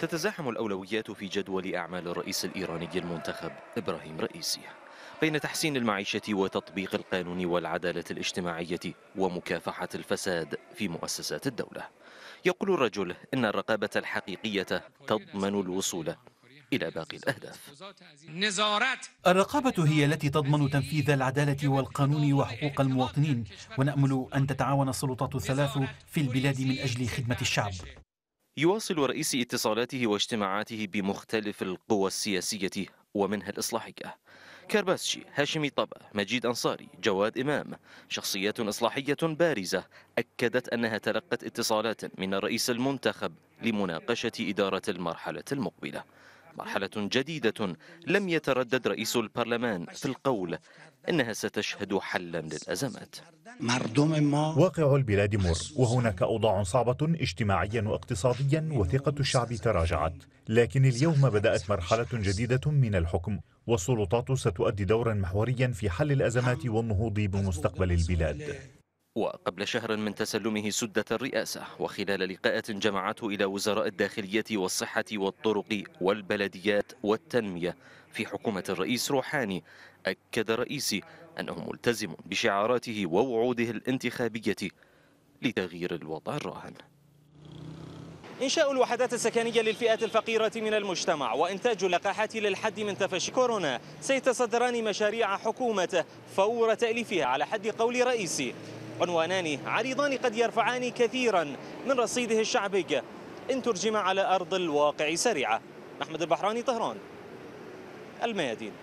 تتزاحم الأولويات في جدول أعمال الرئيس الإيراني المنتخب إبراهيم رئيسي بين تحسين المعيشة وتطبيق القانون والعدالة الاجتماعية ومكافحة الفساد في مؤسسات الدولة يقول الرجل إن الرقابة الحقيقية تضمن الوصول إلى باقي الأهداف الرقابة هي التي تضمن تنفيذ العدالة والقانون وحقوق المواطنين ونأمل أن تتعاون السلطات الثلاث في البلاد من أجل خدمة الشعب يواصل رئيس اتصالاته واجتماعاته بمختلف القوى السياسية ومنها الإصلاحية كارباسشي، هاشمي طبا، مجيد أنصاري جواد إمام شخصيات إصلاحية بارزة أكدت أنها تلقت اتصالات من الرئيس المنتخب لمناقشة إدارة المرحلة المقبلة مرحلة جديدة لم يتردد رئيس البرلمان في القول إنها ستشهد حلا للأزمات واقع البلاد مر وهناك أوضاع صعبة اجتماعيا واقتصاديا وثقة الشعب تراجعت لكن اليوم بدأت مرحلة جديدة من الحكم والسلطات ستؤدي دورا محوريا في حل الأزمات والنهوض بمستقبل البلاد وقبل شهر من تسلمه سدة الرئاسة وخلال لقاءات جمعته إلى وزراء الداخلية والصحة والطرق والبلديات والتنمية في حكومة الرئيس روحاني أكد رئيسي أنه ملتزم بشعاراته ووعوده الانتخابية لتغيير الوضع الراهن إنشاء الوحدات السكنية للفئات الفقيرة من المجتمع وإنتاج لقاحات للحد من تفشي كورونا سيتصدران مشاريع حكومته فور تأليفها على حد قول رئيسي عنوانان عريضان قد يرفعان كثيرا من رصيده الشعبي إن ترجم على أرض الواقع سريعة أحمد البحراني طهران الميادين